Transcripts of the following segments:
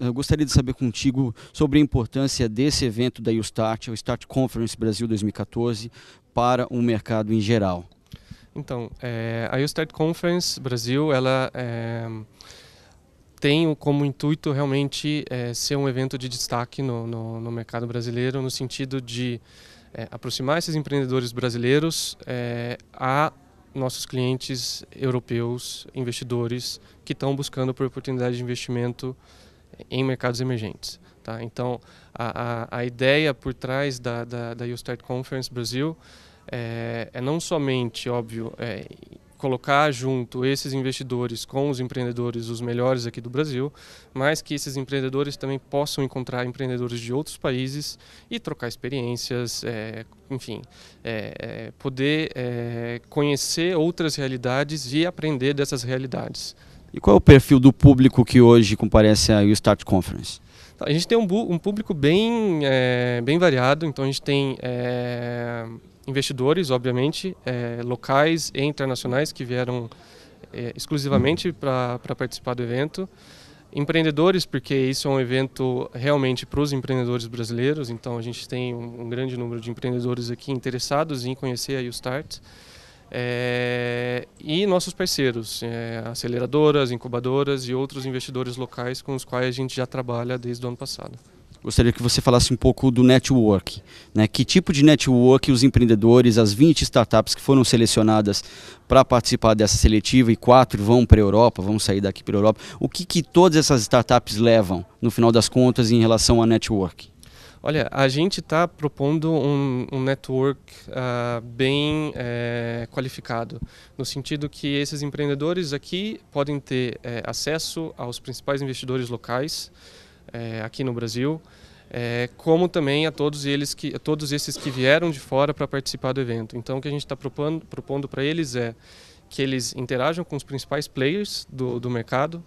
eu gostaria de saber contigo sobre a importância desse evento da Ustart, o Start Conference Brasil 2014, para o mercado em geral. Então, é, a Ustart Conference Brasil, ela é, tem como intuito realmente é, ser um evento de destaque no, no, no mercado brasileiro, no sentido de é, aproximar esses empreendedores brasileiros é, a nossos clientes europeus, investidores que estão buscando por oportunidade de investimento em mercados emergentes. Tá? Então, a, a, a, ideia por trás da, da, da Ustart Conference Brasil é, é, não somente, óbvio, é, colocar junto esses investidores com os empreendedores, os melhores aqui do Brasil, mas que esses empreendedores também possam encontrar empreendedores de outros países e trocar experiências, é, enfim, é, é, poder é, conhecer outras realidades e aprender dessas realidades. E qual é o perfil do público que hoje comparece à Start Conference? Tá, a gente tem um, um público bem, é, bem variado, então a gente tem é, investidores, obviamente, é, locais e internacionais que vieram exclusivamente para participar do evento. Empreendedores, porque isso é um evento realmente para os empreendedores brasileiros, então a gente tem um, um grande número de empreendedores aqui interessados em conhecer a Ustart. Start é, e nossos parceiros, é, aceleradoras, incubadoras e outros investidores locais com os quais a gente já trabalha desde o ano passado. Gostaria que você falasse um pouco do network. Né? Que tipo de network os empreendedores, as 20 startups que foram selecionadas para participar dessa seletiva e quatro vão para a Europa, vão sair daqui para a Europa, o que, que todas essas startups levam, no final das contas, em relação a network? Olha, a gente está propondo um, um network uh, bem é, qualificado, no sentido que esses empreendedores aqui podem ter é, acesso aos principais investidores locais é, aqui no Brasil, como também a todos eles que a todos esses que vieram de fora para participar do evento. Então, o que a gente está propondo para eles é que eles interajam com os principais players do, do mercado,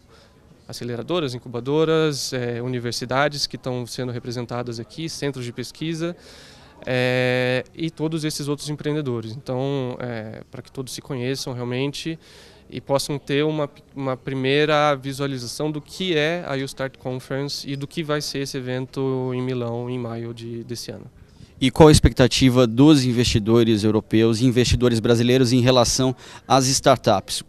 aceleradoras, incubadoras, é, universidades que estão sendo representadas aqui, centros de pesquisa é, e todos esses outros empreendedores. Então, é, para que todos se conheçam realmente e possam ter uma, uma primeira visualização do que é a YouStart Conference e do que vai ser esse evento em Milão em maio de, desse ano. E qual a expectativa dos investidores europeus e investidores brasileiros em relação às startups?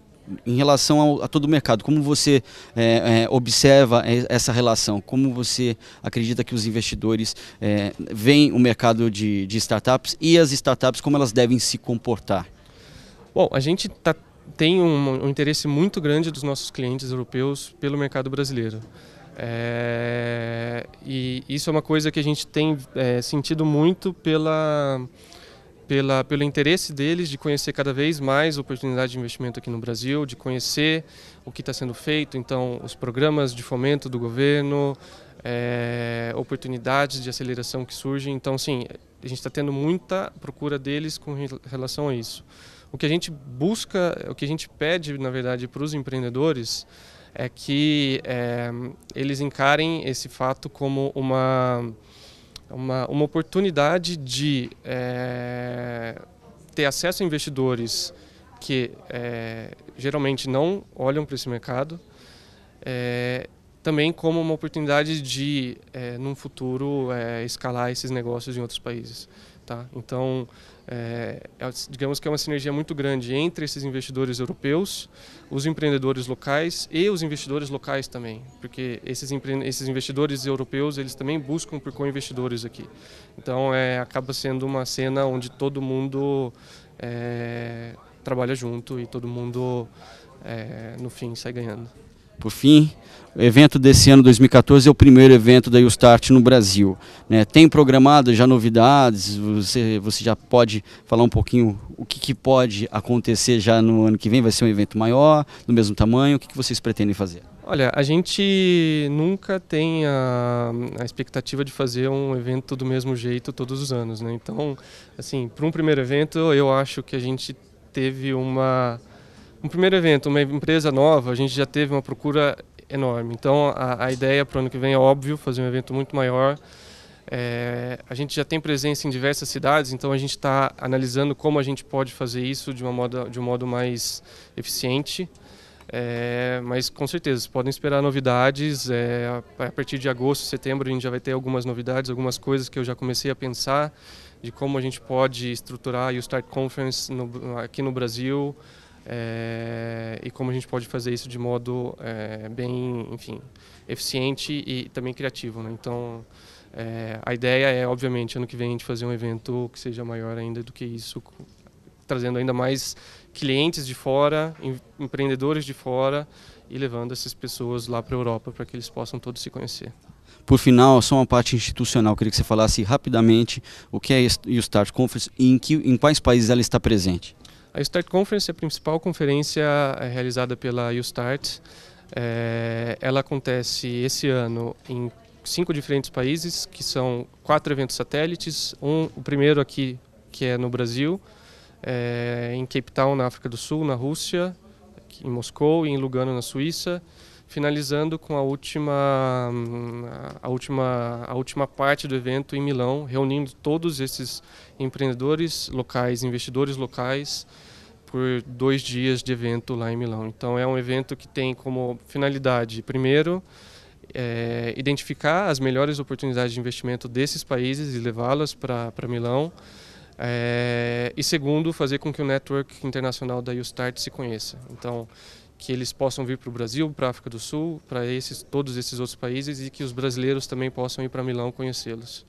em relação ao, a todo o mercado, como você é, é, observa essa relação? Como você acredita que os investidores é, veem o mercado de, de startups e as startups, como elas devem se comportar? Bom, a gente tá, tem um, um, interesse muito grande dos nossos clientes europeus pelo mercado brasileiro. É, e isso é uma coisa que a gente tem é, sentido muito pela pela, pelo interesse deles de conhecer cada vez mais oportunidades de investimento aqui no Brasil, de conhecer o que está sendo feito, então os programas de fomento do governo, é, oportunidades de aceleração que surgem. Então, sim, a gente está tendo muita procura deles com relação a isso. O que a gente busca, o que a gente pede, na verdade, para os empreendedores é que é, eles encarem esse fato como uma é uma, uma oportunidade de é, ter acesso a investidores que é, geralmente não olham para esse mercado, é, também como uma oportunidade de, é, num futuro, escalar esses negócios em outros países. Tá? Então, é, é, digamos que é uma sinergia muito grande entre esses investidores europeus, os empreendedores locais e os investidores locais também, porque esses, esses investidores europeus eles também buscam por co-investidores aqui. Então é, acaba sendo uma cena onde todo mundo é, trabalha junto e todo mundo é, no fim sai ganhando. Por fim, o evento desse ano 2014 é o primeiro evento da Ustart no Brasil. Né? Tem programado já novidades? Você, você já pode falar um pouquinho o que, que, pode acontecer já no ano que vem? Vai ser um evento maior, do mesmo tamanho? O que, que vocês pretendem fazer? Olha, a gente nunca tem a, a, expectativa de fazer um evento do mesmo jeito todos os anos, né? Então, assim, para um primeiro evento, eu acho que a gente teve uma um primeiro evento, uma empresa nova, a gente já teve uma procura enorme. Então a, a ideia para o ano que vem é óbvio, fazer um evento muito maior. É, a gente já tem presença em diversas cidades, então a gente está analisando como a gente pode fazer isso de, uma moda, de um modo mais eficiente. É, mas com certeza, podem esperar novidades. É, a partir de agosto, setembro, a gente já vai ter algumas novidades, algumas coisas que eu já comecei a pensar de como a gente pode estruturar o Start Conference no, aqui no Brasil é, e como a gente pode fazer isso de modo é, bem, enfim, eficiente e também criativo. Né? Então, é, a ideia é, obviamente, ano que vem a gente fazer um evento que seja maior ainda do que isso, trazendo ainda mais clientes de fora, em, empreendedores de fora e levando essas pessoas lá para a Europa para que eles possam todos se conhecer. Por final, só uma parte institucional, queria que você falasse rapidamente o que é a Start Conference e em, que, em quais países ela está presente. A Ustart Conference é a principal conferência eh, realizada pela Ustart. É, eh, ela acontece esse ano em cinco diferentes países, que são quatro eventos satélites. Um, o primeiro aqui, que é no Brasil, é, em Cape Town, na África do Sul, na Rússia, em Moscou e em Lugano, na Suíça. Finalizando com a última, hum, a última, a última parte do evento em Milão, reunindo todos esses empreendedores locais, investidores locais, por dois dias de evento lá em Milão. Então é um evento que tem como finalidade, primeiro, é, identificar as melhores oportunidades de investimento desses países e levá-las para Milão. É, e segundo, fazer com que o network internacional da Ustart se conheça. Então, que eles possam vir para o Brasil, para a África do Sul, para esses, todos esses outros países e que os brasileiros também possam ir para Milão conhecê-los.